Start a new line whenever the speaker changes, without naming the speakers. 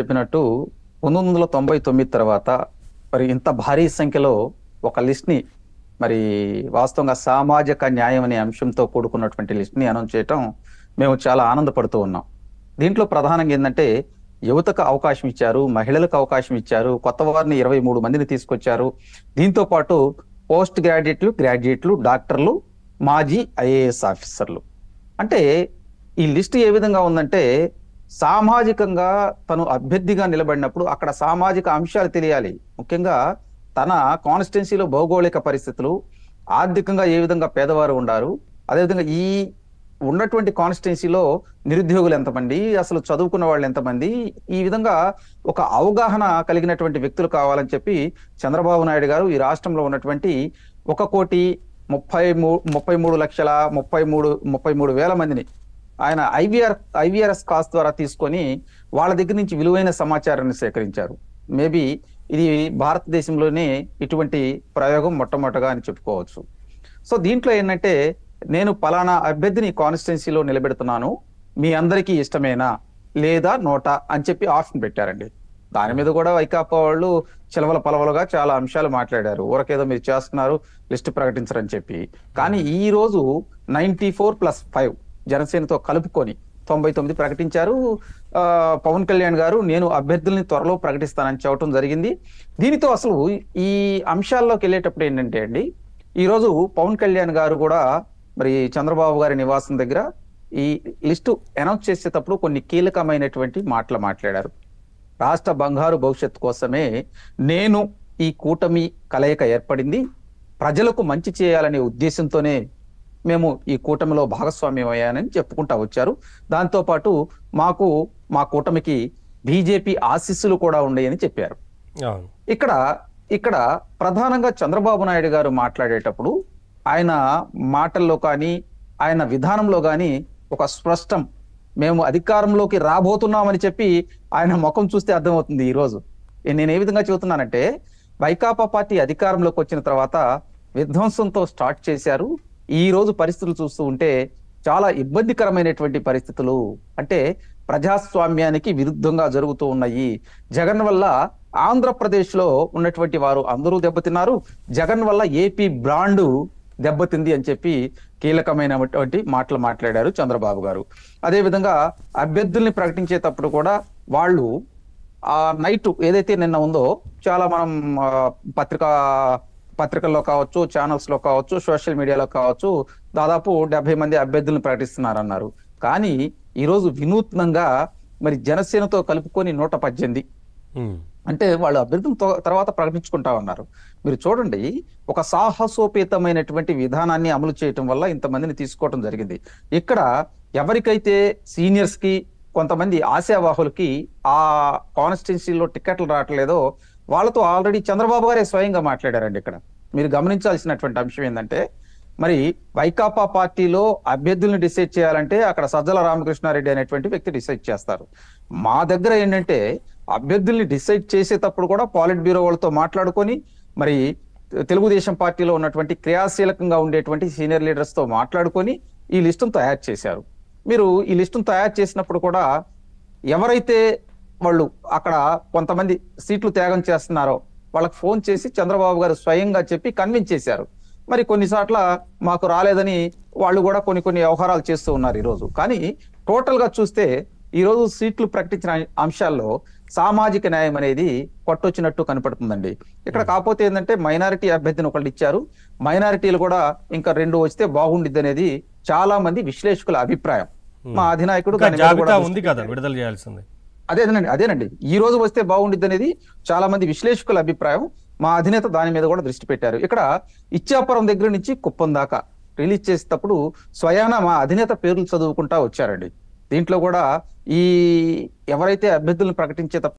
చెప్పినట్టు పంతొమ్మిది వందల తొంభై తొమ్మిది తర్వాత మరి ఇంత భారీ సంఖ్యలో ఒక లిస్ట్ని మరి వాస్తవంగా సామాజిక న్యాయం అనే అంశంతో కూడుకున్నటువంటి లిస్ట్ని అనౌన్స్ చేయటం మేము చాలా ఆనందపడుతూ ఉన్నాం దీంట్లో ప్రధానంగా ఏంటంటే యువతకు అవకాశం ఇచ్చారు మహిళలకు అవకాశం ఇచ్చారు కొత్త వారిని ఇరవై మూడు మందిని తీసుకొచ్చారు దీంతో పాటు పోస్ట్ గ్రాడ్యుయేట్లు గ్రాడ్యుయేట్లు డాక్టర్లు మాజీ ఐఏఎస్ ఆఫీసర్లు అంటే ఈ లిస్ట్ ఏ విధంగా ఉందంటే సామాజికంగా తను అభ్యర్థిగా నిలబడినప్పుడు అక్కడ సామాజిక అంశాలు తెలియాలి ముఖ్యంగా తన కాన్స్టిట్యున్సీలో భౌగోళిక పరిస్థితులు ఆర్థికంగా ఏ విధంగా పేదవారు ఉండారు అదేవిధంగా ఈ ఉన్నటువంటి కాన్స్టిట్యున్సీలో నిరుద్యోగులు ఎంతమంది అసలు చదువుకున్న వాళ్ళు ఎంతమంది ఈ విధంగా ఒక అవగాహన కలిగినటువంటి వ్యక్తులు కావాలని చెప్పి చంద్రబాబు నాయుడు గారు ఈ రాష్ట్రంలో ఉన్నటువంటి ఒక కోటి ముప్పై మూ ముప్పై మూడు లక్షల ముప్పై మూడు ముప్పై మూడు వేల మందిని ఆయన ఐవిఆర్ ఐవీఆర్ఎస్ కాస్ ద్వారా తీసుకొని వాళ్ళ దగ్గర నుంచి విలువైన సమాచారాన్ని సేకరించారు మేబీ ఇది భారతదేశంలోనే ఇటువంటి ప్రయోగం మొట్టమొదటగా అని చెప్పుకోవచ్చు సో దీంట్లో ఏంటంటే నేను పలానా అభ్యర్థిని కాన్స్టిట్యున్సీలో నిలబెడుతున్నాను మీ అందరికీ ఇష్టమేనా లేదా నోటా అని చెప్పి ఆప్షన్ పెట్టారండి దాని మీద కూడా వైకాపా వాళ్ళు చిలవల పలవలుగా చాలా అంశాలు మాట్లాడారు ఊరకేదో మీరు చేస్తున్నారు లిస్ట్ ప్రకటించరని చెప్పి కానీ ఈ రోజు నైన్టీ ఫోర్ ప్లస్ ఫైవ్ జనసేనతో కలుపుకొని తొంభై తొమ్మిది ప్రకటించారు పవన్ కళ్యాణ్ గారు నేను అభ్యర్థుల్ని త్వరలో ప్రకటిస్తానని చెప్పడం జరిగింది దీనితో అసలు ఈ అంశాల్లోకి వెళ్ళేటప్పుడు ఏంటంటే అండి ఈరోజు పవన్ కళ్యాణ్ గారు కూడా మరి చంద్రబాబు గారి నివాసం దగ్గర ఈ లిస్టు అనౌన్స్ చేసేటప్పుడు కొన్ని కీలకమైనటువంటి మాటలు మాట్లాడారు రాష్ట్ర బంగారు భవిష్యత్తు కోసమే నేను ఈ కూటమి కలయిక ఏర్పడింది ప్రజలకు మంచి చేయాలనే ఉద్దేశంతోనే మేము ఈ కూటమిలో భాగస్వామ్యం అయ్యానని చెప్పుకుంటా వచ్చారు దాంతోపాటు మాకు మా కూటమికి బీజేపీ ఆశీస్సులు కూడా ఉన్నాయని చెప్పారు ఇక్కడ ఇక్కడ ప్రధానంగా చంద్రబాబు నాయుడు గారు మాట్లాడేటప్పుడు ఆయన మాటల్లో కానీ ఆయన విధానంలో కానీ ఒక స్పష్టం మేము అధికారంలోకి రాబోతున్నామని చెప్పి ఆయన ముఖం చూస్తే అర్థమవుతుంది ఈరోజు నేను ఏ విధంగా చెబుతున్నానంటే వైకాపా పార్టీ అధికారంలోకి వచ్చిన తర్వాత విధ్వంసంతో స్టార్ట్ చేశారు ఈ రోజు పరిస్థితులు చూస్తూ ఉంటే చాలా ఇబ్బందికరమైనటువంటి పరిస్థితులు అంటే ప్రజాస్వామ్యానికి విరుద్ధంగా జరుగుతూ ఉన్నాయి జగన్ వల్ల ఆంధ్రప్రదేశ్లో ఉన్నటువంటి వారు అందరూ దెబ్బతిన్నారు జగన్ వల్ల ఏపీ బ్రాండు దెబ్బతింది అని చెప్పి కీలకమైనటువంటి మాటలు మాట్లాడారు చంద్రబాబు గారు అదేవిధంగా అభ్యర్థుల్ని ప్రకటించేటప్పుడు కూడా వాళ్ళు ఆ నైట్ ఏదైతే నిన్న ఉందో చాలా మనం పత్రికా పత్రికల్లో కావచ్చు లో కావచ్చు సోషల్ మీడియాలో కావచ్చు దాదాపు డెబ్బై మంది అభ్యర్థులను ప్రకటిస్తున్నారన్నారు కానీ ఈరోజు వినూత్నంగా మరి జనసేనతో కలుపుకొని నూట పద్దెనిమిది అంటే వాళ్ళు అభ్యర్థుల తర్వాత ప్రకటించుకుంటా ఉన్నారు మీరు చూడండి ఒక సాహసోపేతమైనటువంటి విధానాన్ని అమలు చేయటం వల్ల ఇంతమందిని తీసుకోవటం జరిగింది ఇక్కడ ఎవరికైతే సీనియర్స్ కి కొంతమంది ఆశావాహులకి ఆ కాన్స్టిట్యున్సీలో టికెట్లు రావట్లేదో వాళ్ళతో ఆల్రెడీ చంద్రబాబు గారే స్వయంగా మాట్లాడారండి ఇక్కడ మీరు గమనించాల్సినటువంటి అంశం ఏంటంటే మరి వైకాపా పార్టీలో అభ్యర్థులను డిసైడ్ చేయాలంటే అక్కడ సజ్జల రామకృష్ణారెడ్డి అనేటువంటి వ్యక్తి డిసైడ్ చేస్తారు మా దగ్గర ఏంటంటే అభ్యర్థుల్ని డిసైడ్ చేసేటప్పుడు కూడా పాలిట్ బ్యూరో వాళ్ళతో మాట్లాడుకొని మరి తెలుగుదేశం పార్టీలో ఉన్నటువంటి క్రియాశీలకంగా ఉండేటువంటి సీనియర్ లీడర్స్తో మాట్లాడుకొని ఈ లిస్టును తయారు చేశారు మీరు ఈ లిస్టును తయారు చేసినప్పుడు కూడా ఎవరైతే వాళ్ళు అక్కడ కొంతమంది సీట్లు త్యాగం చేస్తున్నారో వాళ్ళకి ఫోన్ చేసి చంద్రబాబు గారు స్వయంగా చెప్పి కన్విన్స్ చేశారు మరి చోట్ల మాకు రాలేదని వాళ్ళు కూడా కొన్ని కొన్ని వ్యవహారాలు చేస్తూ ఉన్నారు ఈరోజు కానీ టోటల్గా చూస్తే ఈరోజు సీట్లు ప్రకటించిన అంశాల్లో సామాజిక న్యాయం అనేది కొట్టొచ్చినట్టు కనపడుతుందండి ఇక్కడ కాకపోతే ఏంటంటే మైనారిటీ అభ్యర్థిని ఒకళ్ళు ఇచ్చారు మైనారిటీలు కూడా ఇంకా రెండు వస్తే బాగుండిద్ది అనేది చాలా మంది విశ్లేషకుల అభిప్రాయం మా అధినాయకుడు ఉంది కదా విడుదల చేయాల్సింది అదేనండి అదేనండి ఈ రోజు వస్తే బాగుండిద్ది అనేది చాలా మంది విశ్లేషకుల అభిప్రాయం మా అధినేత దాని మీద కూడా దృష్టి పెట్టారు ఇక్కడ ఇచ్చాపురం దగ్గర నుంచి కుప్పం దాకా రిలీజ్ చేసేటప్పుడు స్వయాన మా అధినేత పేర్లు చదువుకుంటా వచ్చారండి దీంట్లో కూడా ఈ ఎవరైతే అభ్యర్థులను ప్రకటించే